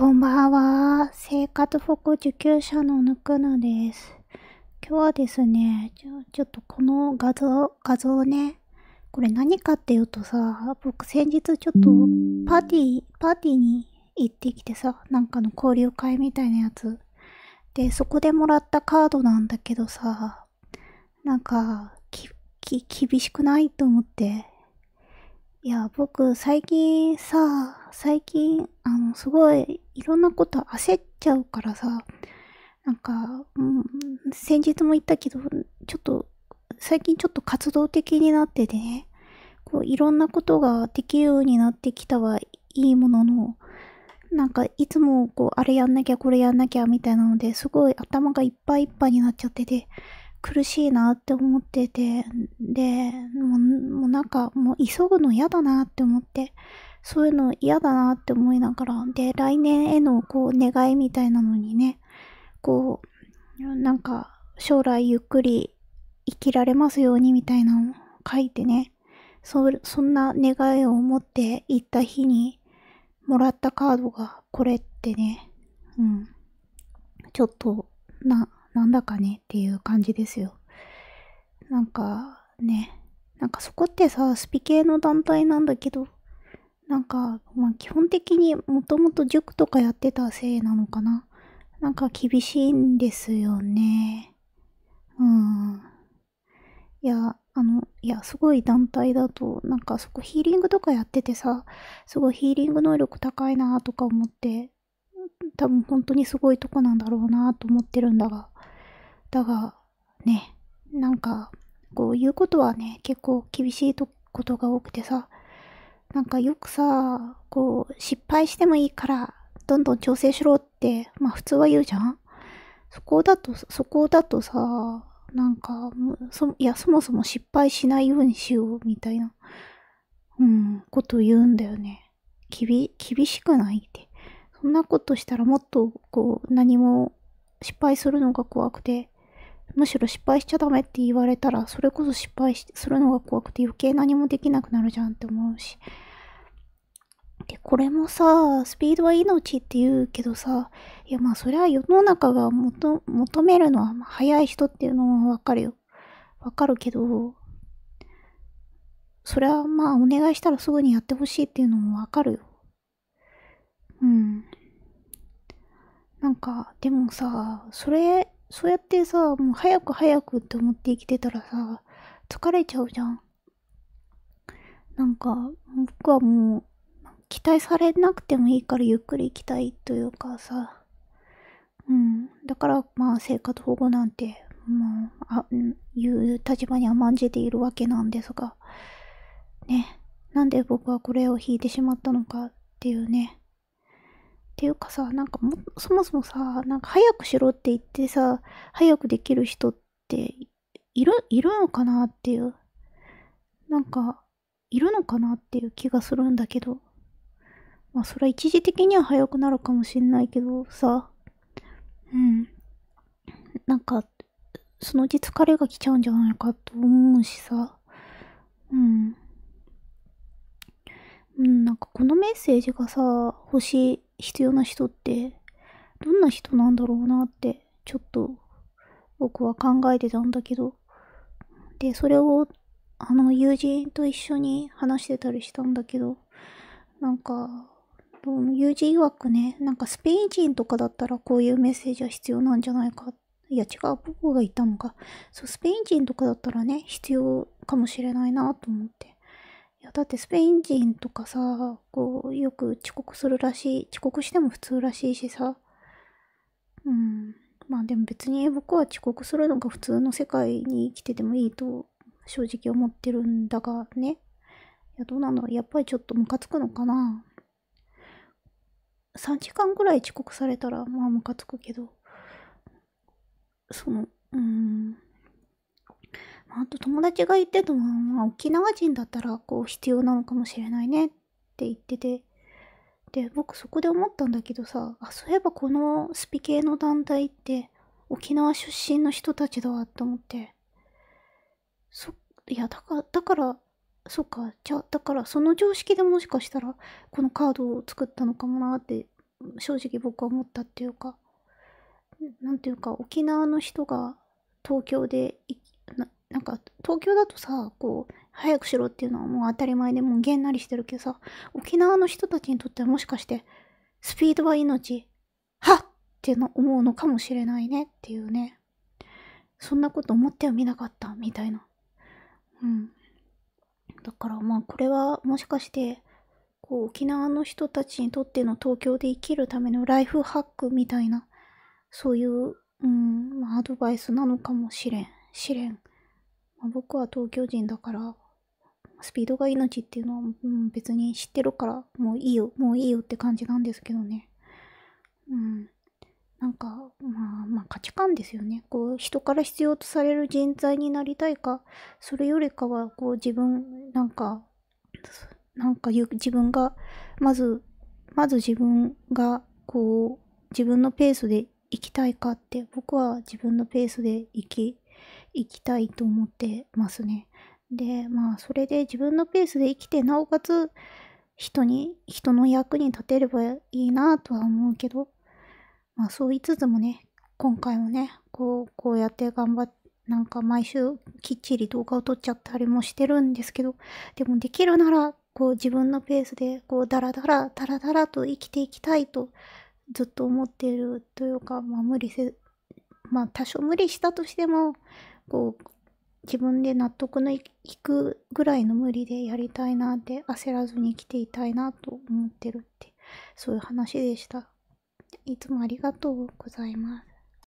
こんばんは。生活保護受給者のぬくぬです。今日はですね、ちょちょっとこの画像、画像ね、これ何かっていうとさ、僕先日ちょっとパーティー、パーティーに行ってきてさ、なんかの交流会みたいなやつ。で、そこでもらったカードなんだけどさ、なんか、き、き、厳しくないと思って。いや、僕最近さ、最近、あの、すごい、いろんなこと焦っちゃうからさ、なんか、うん、先日も言ったけど、ちょっと、最近ちょっと活動的になっててね、こう、いろんなことができるようになってきたはいいものの、なんか、いつも、こう、あれやんなきゃ、これやんなきゃ、みたいなので、すごい頭がいっぱいいっぱいになっちゃってて、苦しいなって思ってて、で、もう、もうなんか、もう急ぐの嫌だなって思って、そういうの嫌だなって思いながら、で、来年へのこう願いみたいなのにね、こう、なんか将来ゆっくり生きられますようにみたいなのを書いてね、そそんな願いを持って行った日にもらったカードがこれってね、うん、ちょっとな、なんだかねっていう感じですよ。なんかね、なんかそこってさ、スピ系の団体なんだけど、なんか、まあ、基本的にもともと塾とかやってたせいなのかな。なんか厳しいんですよね。うん。いや、あの、いや、すごい団体だと、なんかそこヒーリングとかやっててさ、すごいヒーリング能力高いなとか思って、多分本当にすごいとこなんだろうなと思ってるんだが、だが、ね、なんか、こういうことはね、結構厳しいことが多くてさ、なんかよくさ、こう、失敗してもいいから、どんどん調整しろって、まあ普通は言うじゃんそこだと、そこだとさ、なんか、そ、いや、そもそも失敗しないようにしよう、みたいな、うん、こと言うんだよね。きび、厳しくないって。そんなことしたらもっと、こう、何も失敗するのが怖くて、むしろ失敗しちゃダメって言われたらそれこそ失敗するのが怖くて余計何もできなくなるじゃんって思うしでこれもさスピードは命って言うけどさいやまあそれは世の中が求めるのは早い人っていうのはわかるよわかるけどそれはまあお願いしたらすぐにやってほしいっていうのもわかるようんなんかでもさそれそうやってさもう早く早くって思って生きてたらさ疲れちゃうじゃんなんか僕はもう期待されなくてもいいからゆっくり行きたいというかさうんだからまあ生活保護なんてまあ、あいう立場に甘んじているわけなんですがねなんで僕はこれを引いてしまったのかっていうねていうかさなんかもそもそもさなんか早くしろって言ってさ早くできる人っているいるのかなっていうなんかいるのかなっていう気がするんだけどまあそれは一時的には早くなるかもしんないけどさうんなんかそのうち疲れが来ちゃうんじゃないかと思うしさうんうん、なんかこのメッセージがさ、星必要な人ってどんな人なんだろうなってちょっと僕は考えてたんだけどでそれをあの友人と一緒に話してたりしたんだけどなんか友人曰くねなんかスペイン人とかだったらこういうメッセージは必要なんじゃないかいや違う僕が言ったのかそうスペイン人とかだったらね必要かもしれないなと思ってだってスペイン人とかさこうよく遅刻するらしい遅刻しても普通らしいしさうんまあでも別に僕は遅刻するのが普通の世界に生きててもいいと正直思ってるんだがねいやどうなんだろうやっぱりちょっとムカつくのかな3時間ぐらい遅刻されたらまあムカつくけどそのうんあと友達が言ってたのは、沖縄人だったらこう必要なのかもしれないねって言っててで僕そこで思ったんだけどさあそういえばこのスピ系の団体って沖縄出身の人たちだわと思ってそいやだからだからそっかじゃあだからその常識でもしかしたらこのカードを作ったのかもなって正直僕は思ったっていうか何ていうか沖縄の人が東京で生きなんか東京だとさこう早くしろっていうのはもう当たり前でもうげんなりしてるけどさ沖縄の人たちにとってはもしかしてスピードは命はっっての思うのかもしれないねっていうねそんなこと思ってはみなかったみたいなうんだからまあこれはもしかしてこう沖縄の人たちにとっての東京で生きるためのライフハックみたいなそういう、うん、アドバイスなのかもしれんしれんまあ、僕は東京人だからスピードが命っていうのは、うん、別に知ってるからもういいよもういいよって感じなんですけどねうんなんか、まあ、まあ価値観ですよねこう人から必要とされる人材になりたいかそれよりかはこう自分なんかなんか自分がまずまず自分がこう自分のペースで行きたいかって僕は自分のペースで生きいきたいと思ってますね。でまあそれで自分のペースで生きてなおかつ人に人の役に立てればいいなとは思うけどまあそう言いつつもね今回もねこうこうやって頑張ってなんか毎週きっちり動画を撮っちゃったりもしてるんですけどでもできるならこう自分のペースでこうダラダラダラダラと生きていきたいとずっと思っているというかまあ無理せまあ多少無理したとしてもこう自分で納得のいくぐらいの無理でやりたいなって焦らずに生きていたいなと思ってるってそういう話でした。いつもありがとうございます。